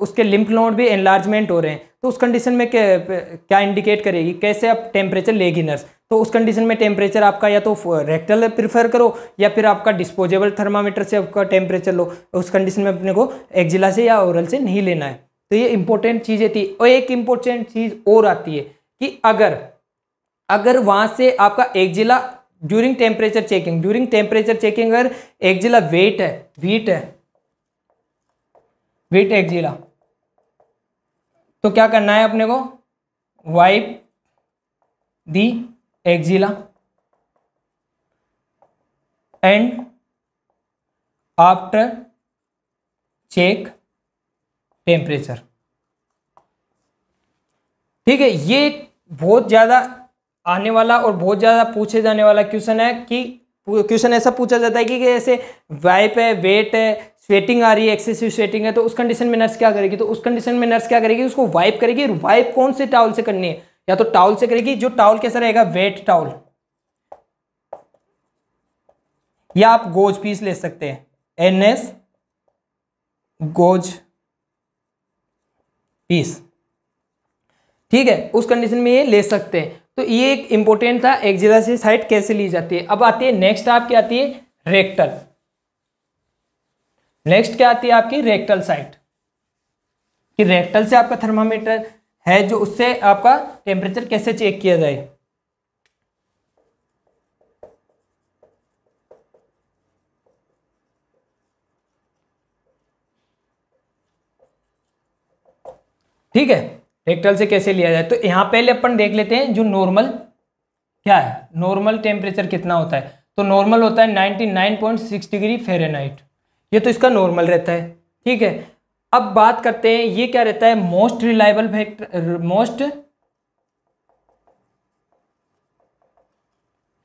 उसके लिम्फ नोड भी एनलार्जमेंट हो रहे हैं तो उस कंडीशन में क्या, क्या इंडिकेट करेगी कैसे आप टेम्परेचर लेगी नर्स तो उस कंडीशन में टेम्परेचर आपका या तो रेक्टल प्रिफर करो या फिर आपका डिस्पोजेबल थर्मामीटर से आपका टेम्परेचर लो उस कंडीशन में अपने को एक्जिला से या ओरल से नहीं लेना है तो ये इंपॉर्टेंट चीज़ें थी और एक इंपॉर्टेंट चीज़ और आती है कि अगर अगर वहां से आपका axilla during temperature checking during temperature checking अगर एक जिला वेट है वीट है वीट एक जिला तो क्या करना है अपने को wipe the axilla and after check temperature ठीक है ये बहुत ज़्यादा आने वाला और बहुत ज़्यादा पूछे जाने वाला क्वेश्चन है कि क्वेश्चन ऐसा पूछा जाता है कि जैसे वाइप है वेट है स्वेटिंग आ रही है एक्सेसिव स्वेटिंग है तो उस कंडीशन में नर्स क्या करेगी तो उस कंडीशन में नर्स क्या करेगी उसको वाइप करेगी और वाइप कौन से टाउल से करनी है या तो टाउल से करेगी जो टाउल कैसा रहेगा वेट टाउल या आप गोज पीस ले सकते हैं एन एस गोज पीस ठीक है उस कंडीशन में ये ले सकते हैं तो ये एक इंपॉर्टेंट था से साइट कैसे ली जाती है अब आती है नेक्स्ट आपकी आती है रेक्टल नेक्स्ट क्या आती है आपकी रेक्टल साइट कि रेक्टल से आपका थर्मामीटर है जो उससे आपका टेम्परेचर कैसे चेक किया जाए ठीक है रेक्टल से कैसे लिया जाए तो यहाँ पहले अपन देख लेते हैं जो नॉर्मल क्या है नॉर्मल टेम्परेचर कितना होता है तो नॉर्मल होता है 99.6 डिग्री फेरेनाइट ये तो इसका नॉर्मल रहता है ठीक है अब बात करते हैं ये क्या रहता है most reliable factor most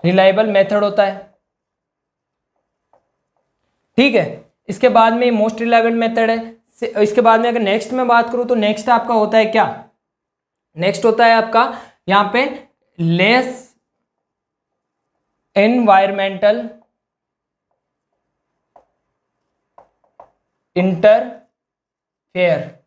reliable method होता है ठीक है इसके बाद में मोस्ट रिलायबल मेथड है से इसके बाद में अगर नेक्स्ट में बात करूं तो नेक्स्ट आपका होता है क्या नेक्स्ट होता है आपका यहां पे less environmental interfere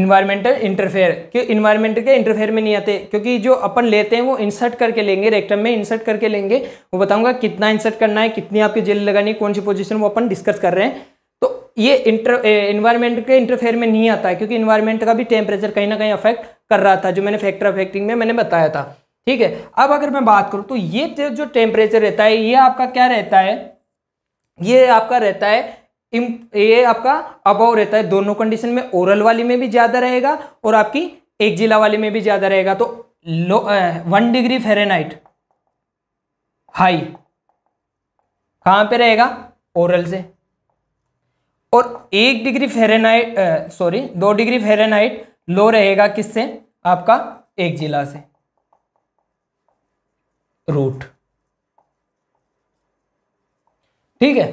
environmental interfere क्यों इन्वायरमेंट के इंटरफेयर में नहीं आते क्योंकि जो अपन लेते हैं वो इंसर्ट करके लेंगे रेक्टम में इंसर्ट करके लेंगे वो बताऊंगा कितना इंसर्ट करना है कितनी आपकी जेल लगानी कौन सी पोजीशन वो अपन डिस्कस कर रहे हैं तो ये इंटर इन्वायरमेंट के इंटरफेयर में नहीं आता है क्योंकि इन्वायरमेंट का भी टेम्परेचर कहीं ना कहीं अफेक्ट कर रहा था जो मैंने फैक्टर अफेक्टिंग में मैंने बताया था ठीक है अब अगर मैं बात करूँ तो ये जो टेम्परेचर रहता है ये आपका क्या रहता है ये आपका रहता है ये आपका अबाव रहता है दोनों कंडीशन में ओरल वाली में भी ज़्यादा रहेगा और आपकी एक जिला वाली में भी ज़्यादा रहेगा तो low one degree Fahrenheit high कहाँ पे रहेगा ओरल से और एक डिग्री फेरेनाइट सॉरी दो डिग्री फेरेनाइट लो रहेगा किससे आपका एक जिला से रूट ठीक है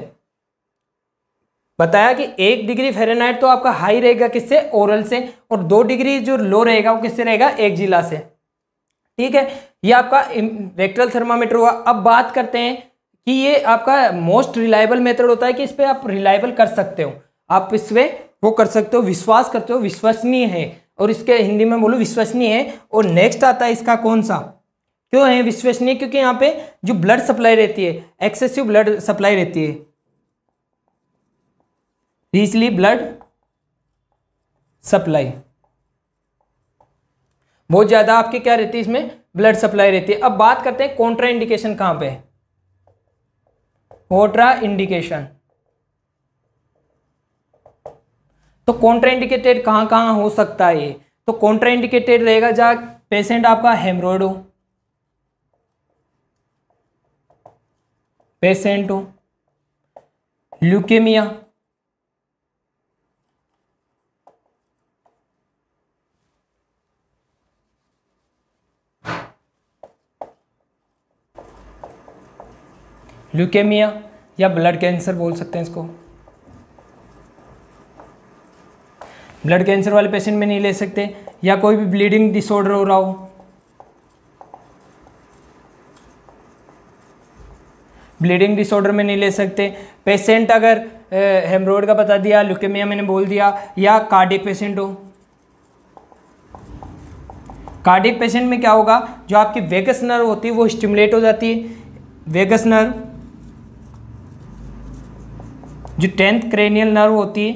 बताया कि एक डिग्री फेरेनाइट तो आपका हाई रहेगा किससे ओरल से और दो डिग्री जो लो रहेगा वो किससे रहेगा एक जिला से ठीक है ये आपका रेक्टल थर्मामीटर हुआ अब बात करते हैं कि ये आपका मोस्ट रिलायबल मेथड होता है कि इस पर आप रिलायबल कर सकते हो आप इस पर वो कर सकते हो विश्वास करते हो विश्वसनीय है और इसके हिंदी में बोलो विश्वसनीय है और नेक्स्ट आता है इसका कौन सा क्यों है विश्वसनीय क्योंकि यहाँ पे जो ब्लड सप्लाई रहती है एक्सेसिव ब्लड सप्लाई रहती है रिचली ब्लड सप्लाई बहुत ज़्यादा आपकी क्या रहती है इसमें ब्लड सप्लाई रहती है अब बात करते हैं कॉन्ट्रा इंडिकेशन कहाँ पे है कोट्रा इंडिकेशन तो कॉन्ट्रा इंडिकेटेड कहां कहां हो सकता है तो कॉन्ट्रा इंडिकेटेड रहेगा जहां पेशेंट आपका हेमरोइड हो पेशेंट हो ल्यूकेमिया ल्यूकेमिया या ब्लड कैंसर बोल सकते हैं इसको ब्लड कैंसर वाले पेशेंट में नहीं ले सकते या कोई भी ब्लीडिंग डिसऑर्डर हो रहा हो ब्लीडिंग डिसऑर्डर में नहीं ले सकते पेशेंट अगर हेमरोड का बता दिया ल्यूकेमिया मैंने बोल दिया या कार्डिक पेशेंट हो कार्डिक पेशेंट में क्या होगा जो आपकी वेगस नर्व होती है वो स्टिमुलेट हो जाती है वेगस नर्व जो टेंथ क्रेनियल नर्व होती है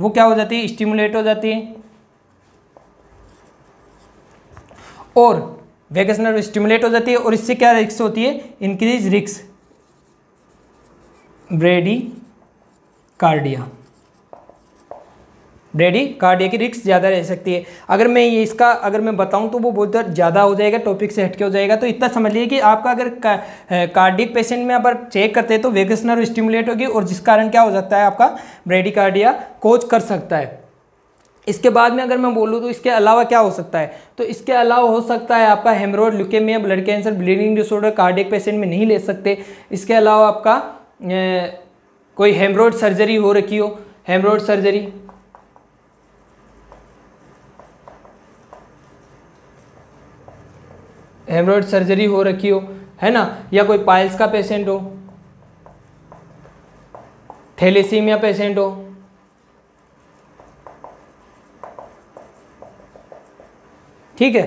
वो क्या हो जाती है स्टिमुलेट हो जाती है और वेगस नर्व स्टिमुलेट हो जाती है और इससे क्या रिक्स होती है इंक्रीज रिक्स ब्रेडी कार्डिया ब्रेडी कार्डिया की रिक्स ज़्यादा रह सकती है अगर मैं ये इसका अगर मैं बताऊँ तो वो बहुत ज़्यादा हो जाएगा टॉपिक से हटके हो जाएगा तो इतना समझ लीजिए कि आपका अगर कार्डिक पेशेंट में अगर चेक करते हैं तो वेगस नर्व स्टिमुलेट होगी और जिस कारण क्या हो सकता है आपका ब्रेडी कार्डिया कोच कर सकता है इसके बाद में अगर मैं बोलूँ तो इसके अलावा क्या हो सकता है तो इसके अलावा हो सकता है आपका haemorrhoid leukaemia blood cancer bleeding disorder cardiac patient में नहीं ले सकते इसके अलावा आपका कोई हेमरोड सर्जरी हो रखी हो हेमरोड सर्जरी हेमरोइड सर्जरी हो रखी हो है ना या कोई पाइल्स का पेशेंट हो थैलेसीमिया पेशेंट हो ठीक है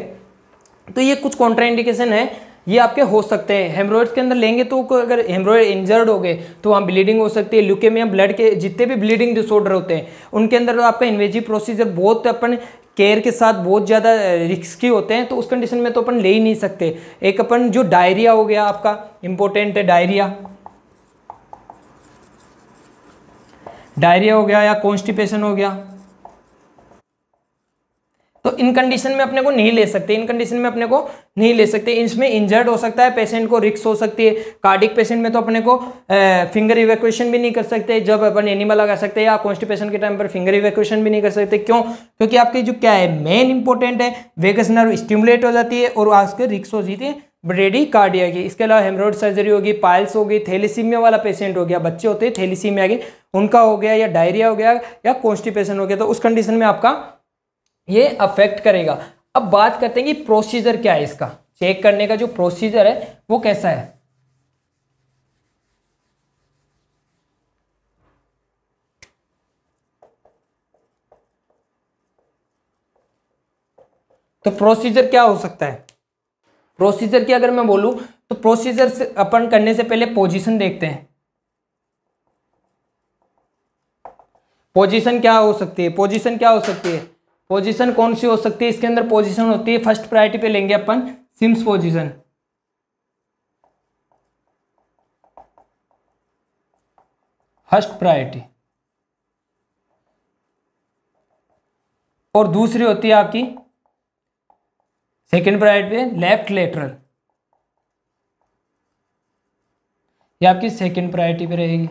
तो ये कुछ कॉन्ट्राइंडिकेशन है ये आपके हो सकते हैं हेमरोइड्स के अंदर लेंगे तो अगर हेमरोइड इंजर्ड हो गए तो वहाँ ब्लीडिंग हो सकती है ल्यूकेमिया ब्लड के जितने भी ब्लीडिंग डिसऑर्डर होते हैं उनके अंदर तो आपका इन्वेजिव प्रोसीजर बहुत अपन केयर के साथ बहुत ज़्यादा रिस्की होते हैं तो उस कंडीशन में तो अपन ले ही नहीं सकते एक अपन जो डायरिया हो गया आपका इंपॉर्टेंट है डायरिया डायरिया हो गया या कॉन्स्टिपेशन हो गया तो इन कंडीशन में अपने को नहीं ले सकते इन कंडीशन में अपने को नहीं ले सकते इसमें इंजर्ड हो सकता है पेशेंट को रिक्स हो सकती है कार्डिक पेशेंट में तो अपने को फिंगर इवेक्यूशन भी नहीं कर सकते जब अपन एनिमल लगा सकते हैं या कॉन्स्टिपेशन के टाइम पर फिंगर इवेक्यूशन भी नहीं कर सकते क्यों क्योंकि आपकी जो क्या है मेन इंपॉर्टेंट है वेगस नर्व स्टिमुलेट हो जाती है और आजकल रिक्स हो जाती है ब्रेडी कार्डिया की इसके अलावा हेमरोड सर्जरी होगी पाइल्स होगी थेलीसीमिया वाला पेशेंट हो गया बच्चे होते हैं थेलीसीमिया के उनका हो गया या डायरिया हो गया या कॉन्स्टिपेशन हो गया तो उस कंडीशन में आपका ये अफेक्ट करेगा अब बात करते हैं कि प्रोसीजर क्या है इसका चेक करने का जो प्रोसीजर है वो कैसा है तो प्रोसीजर क्या हो सकता है प्रोसीजर की अगर मैं बोलूं तो प्रोसीजर से अपन करने से पहले पोजीशन देखते हैं पोजीशन क्या हो सकती है पोजीशन क्या हो सकती है पोजीशन कौन सी हो सकती है इसके अंदर पोजीशन होती है फर्स्ट प्रायोरिटी पे लेंगे अपन सिम्स पोजीशन फर्स्ट प्रायोरिटी और दूसरी होती है आपकी सेकेंड प्रायोरिटी पे लेफ्ट लेटरल ये आपकी सेकेंड प्रायोरिटी पे रहेगी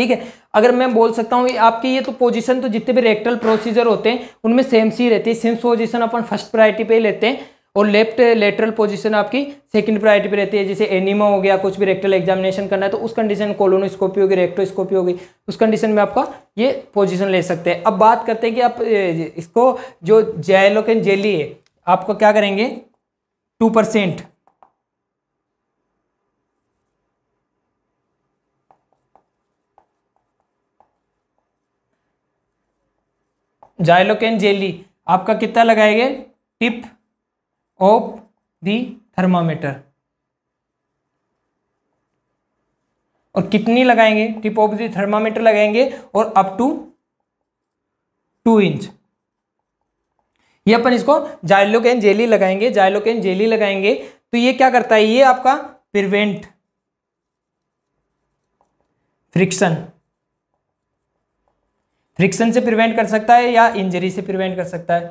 ठीक है अगर मैं बोल सकता हूँ आपकी ये तो पोजीशन तो जितने भी रेक्टल प्रोसीजर होते हैं उनमें सेम सी रहती है सेम पोजीशन अपन फर्स्ट प्रायोरिटी पे लेते हैं और लेफ्ट लेटरल पोजीशन आपकी सेकंड प्रायोरिटी पे रहती है जैसे एनिमा हो गया कुछ भी रेक्टल एग्जामिनेशन करना है तो उस कंडीशन में कोलोनोस्कोपी होगी रेक्टोस्कोपी होगी उस कंडीशन में आपका ये पोजीशन ले सकते हैं अब बात करते हैं कि आप इसको जो जेलोकन जेली है आपको क्या करेंगे टू परसेंट जाइलोकेन जेली आपका कितना लगाएंगे टिप ऑफ दी थर्मामीटर और कितनी लगाएंगे टिप ऑफ दी थर्मामीटर लगाएंगे और अप टू टू इंच ये अपन इसको जाइलोकेन जेली लगाएंगे जाइलोकेन जेली लगाएंगे तो ये क्या करता है ये आपका प्रिवेंट फ्रिक्शन फ्रिक्शन से प्रिवेंट कर सकता है या इंजरी से प्रिवेंट कर सकता है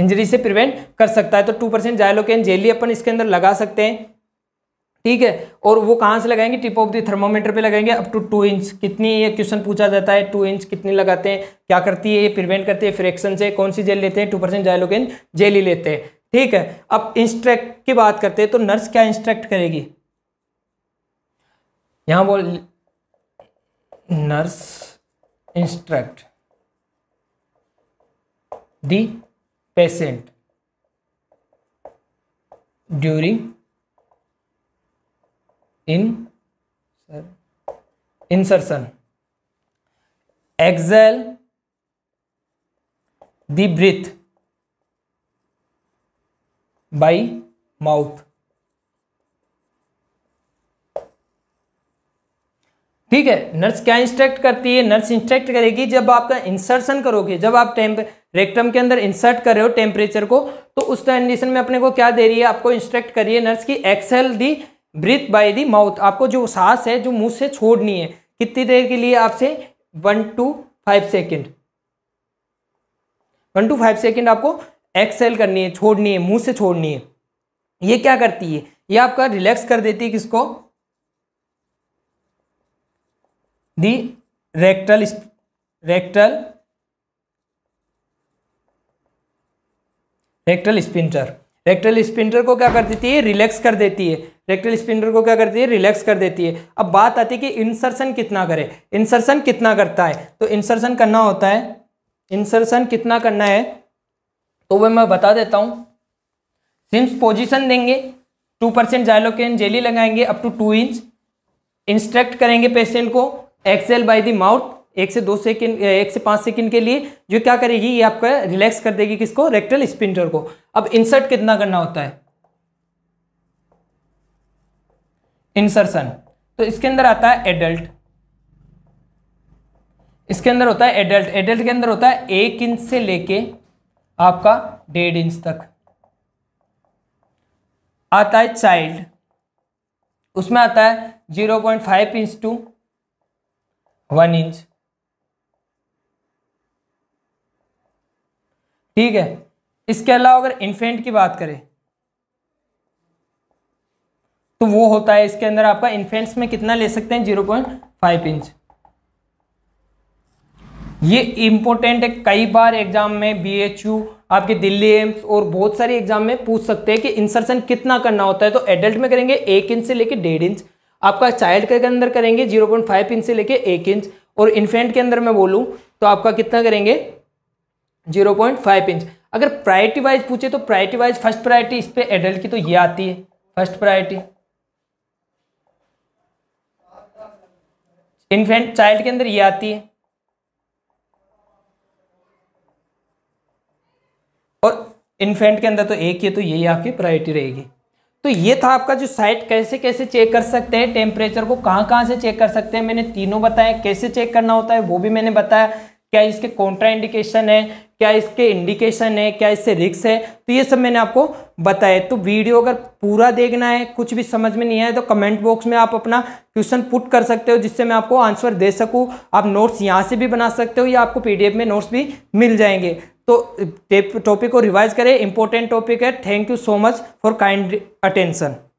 इंजरी से प्रिवेंट कर सकता है तो टू परसेंट जायलोकेन जेली अपन इसके अंदर लगा सकते हैं ठीक है और वो कहां से लगाएंगे टिप ऑफ द थर्मोमीटर पे लगाएंगे अप टू टू इंच कितनी ये क्वेश्चन पूछा जाता है टू इंच कितनी लगाते हैं क्या करती है ये प्रिवेंट करती है फ्रिक्शन से कौन सी जेल लेते हैं टू परसेंट जायलोकेन जेली लेते हैं ठीक है अब इंस्ट्रक्ट की बात करते हैं तो नर्स क्या इंस्ट्रक्ट करेगी यहाँ बोल nurse instruct the patient during in insertion exhale the breath by mouth ठीक है नर्स क्या इंस्ट्रक्ट करती है नर्स इंस्ट्रक्ट करेगी जब आपका इंसर्शन करोगे जब आप टेम्प रेक्टम के अंदर इंसर्ट कर रहे हो टेम्परेचर को तो उस कंडीशन में अपने को क्या दे रही है आपको इंस्ट्रक्ट करिए नर्स की exhale the breath by the mouth आपको जो सांस है जो मुंह से छोड़नी है कितनी देर के लिए आपसे one to five second one to five second आपको एक्सेल करनी है छोड़नी है मुंह से छोड़नी है ये क्या करती है ये आपका रिलैक्स कर देती है किसको the rectal rectal rectal sphincter rectal sphincter को क्या कर देती है रिलैक्स कर देती है रेक्टल स्पिंटर को क्या करती है रिलैक्स कर देती है अब बात आती है कि इंसर्शन कितना करे इंसर्शन कितना करता है तो इंसर्शन करना होता है इंसर्शन कितना करना है तो वह मैं बता देता हूँ सिंस पोजिशन देंगे टू परसेंट जाइलोकेन जेली लगाएंगे up to two inch instruct करेंगे पेशेंट को एक्सेल बाय द माउथ एक से दो सेकेंड एक से पाँच सेकेंड के लिए जो क्या करेगी ये आपका रिलैक्स कर देगी किसको रेक्टल स्पिंटर को अब इंसर्ट कितना करना होता है इंसर्शन तो इसके अंदर आता है एडल्ट इसके अंदर होता है एडल्ट एडल्ट के अंदर होता है एक इंच से लेके आपका डेढ़ इंच तक आता है चाइल्ड उसमें आता है zero point five inch to one inch ठीक है इसके अलावा अगर इन्फेंट की बात करें तो वो होता है इसके अंदर आपका इन्फेंट्स में कितना ले सकते हैं जीरो पॉइंट फाइव इंच ये इंपॉर्टेंट है कई बार एग्जाम में बीएचयू आपके दिल्ली एम्स और बहुत सारे एग्जाम में पूछ सकते हैं कि इंसर्शन कितना करना होता है तो एडल्ट में करेंगे एक इंच से लेकर डेढ़ इंच आपका चाइल्ड के अंदर करेंगे जीरो पॉइंट फाइव इंच से लेके एक इंच और इन्फेंट के अंदर मैं बोलूँ तो आपका कितना करेंगे जीरो पॉइंट फाइव इंच अगर प्रायरिटी वाइज पूछे तो प्रायरिटी वाइज फर्स्ट प्रायरिटी इस पर एडल्ट की तो ये आती है फर्स्ट प्रायरिटी इन्फेंट चाइल्ड के अंदर ये आती है और इन्फेंट के अंदर तो एक ही तो यही आपकी प्रायोरिटी रहेगी तो ये था आपका जो साइट कैसे कैसे चेक कर सकते हैं टेम्परेचर को कहाँ कहाँ से चेक कर सकते हैं मैंने तीनों बताया कैसे चेक करना होता है वो भी मैंने बताया क्या इसके कॉन्ट्रा इंडिकेशन है क्या इसके इंडिकेशन है क्या इससे रिक्स है तो ये सब मैंने आपको बताया तो वीडियो अगर पूरा देखना है कुछ भी समझ में नहीं आए तो कमेंट बॉक्स में आप अपना क्वेश्चन पुट कर सकते हो जिससे मैं आपको आंसर दे सकूँ आप नोट्स यहाँ से भी बना सकते हो या आपको पीडीएफ में नोट्स भी मिल जाएंगे तो टॉपिक को रिवाइज करें इंपॉर्टेंट टॉपिक है thank you so much for kind attention